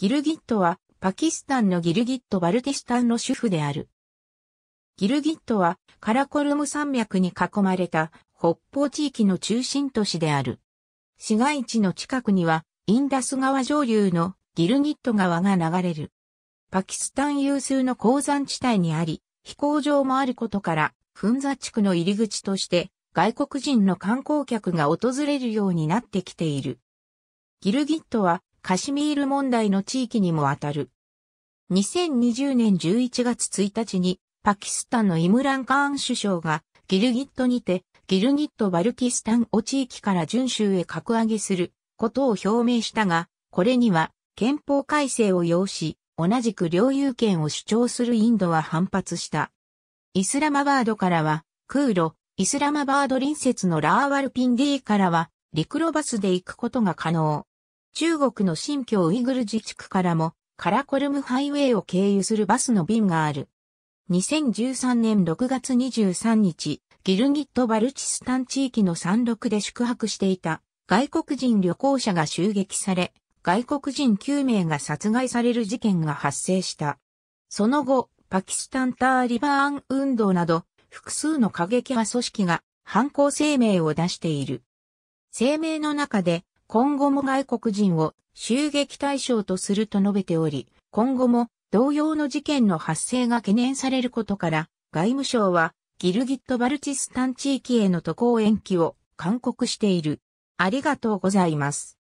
ギルギットは、パキスタンのギルギットバルティスタンの主婦である。ギルギットは、カラコルム山脈に囲まれた北方地域の中心都市である。市街地の近くには、インダス川上流のギルギット川が流れる。パキスタン有数の鉱山地帯にあり、飛行場もあることから、フンザ地区の入り口として、外国人の観光客が訪れるようになってきている。ギルギットはカシミール問題の地域にもあたる。2020年11月1日に、パキスタンのイムラン・カーン首相が、ギルギットにて、ギルギット・バルキスタンを地域から順州へ格上げすることを表明したが、これには、憲法改正を要し、同じく領有権を主張するインドは反発した。イスラマバードからは、空路、イスラマバード隣接のラーワルピンディーからは、陸路バスで行くことが可能。中国の新疆ウイグル自治区からもカラコルムハイウェイを経由するバスの便がある。2013年6月23日、ギルギット・バルチスタン地域の山麓で宿泊していた外国人旅行者が襲撃され、外国人9名が殺害される事件が発生した。その後、パキスタンターリバーン運動など複数の過激派組織が犯行声明を出している。声明の中で今後も外国人を襲撃対象とすると述べており、今後も同様の事件の発生が懸念されることから、外務省はギルギットバルチスタン地域への渡航延期を勧告している。ありがとうございます。